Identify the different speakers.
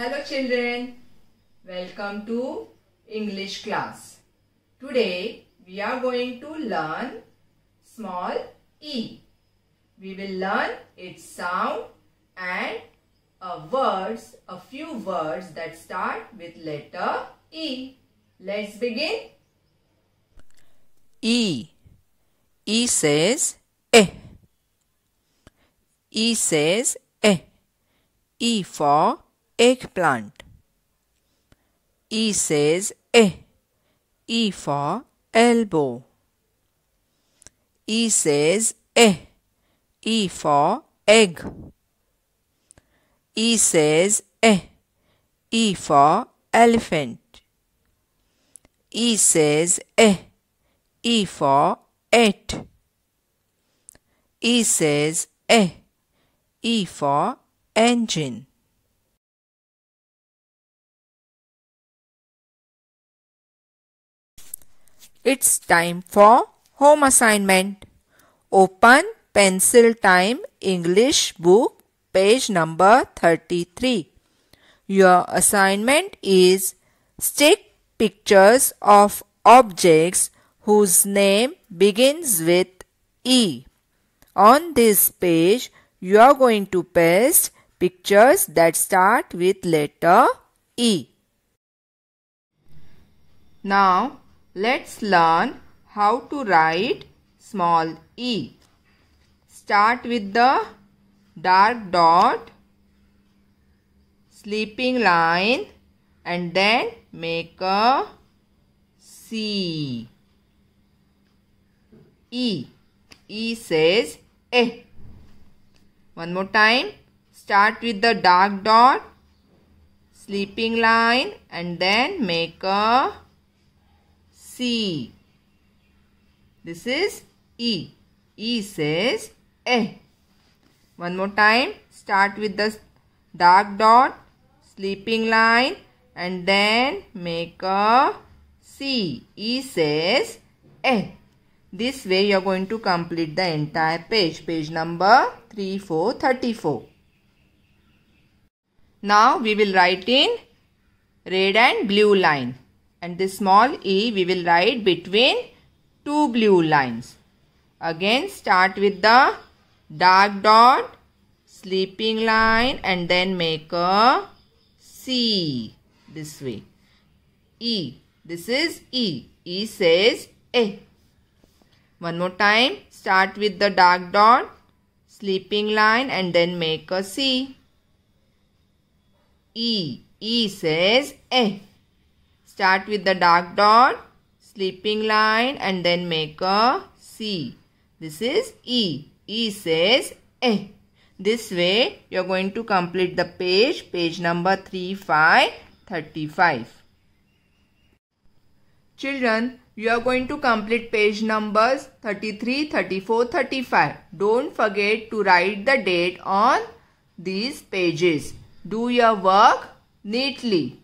Speaker 1: Hello children, welcome to English class. Today we are going to learn small e. We will learn its sound and a words, a few words that start with letter e. Let's begin. E. E says eh. E says eh. E for eggplant. E says eh. E for elbow. E says eh. E for egg. E says eh. E for elephant. E says eh. E for eight. E says eh. E for engine. It's time for home assignment. Open Pencil Time English book page number 33. Your assignment is stick pictures of objects whose name begins with E. On this page, you are going to paste pictures that start with letter E. Now, Let's learn how to write small e. Start with the dark dot, sleeping line and then make a C. E. E says A. One more time. Start with the dark dot, sleeping line and then make a C. This is E. E says A. One more time. Start with the dark dot, sleeping line and then make a C. E says A. This way you are going to complete the entire page. Page number 3434. Now we will write in red and blue line and this small e we will write between two blue lines. Again start with the dark dot, sleeping line and then make a C this way. E. This is E. E says A. One more time. Start with the dark dot, sleeping line and then make a C. E. E says A. Start with the dark dot, sleeping line and then make a C. This is E. E says A. Eh. This way you are going to complete the page, page number 3535. Children, you are going to complete page numbers 33, 34, 35. Don't forget to write the date on these pages. Do your work neatly.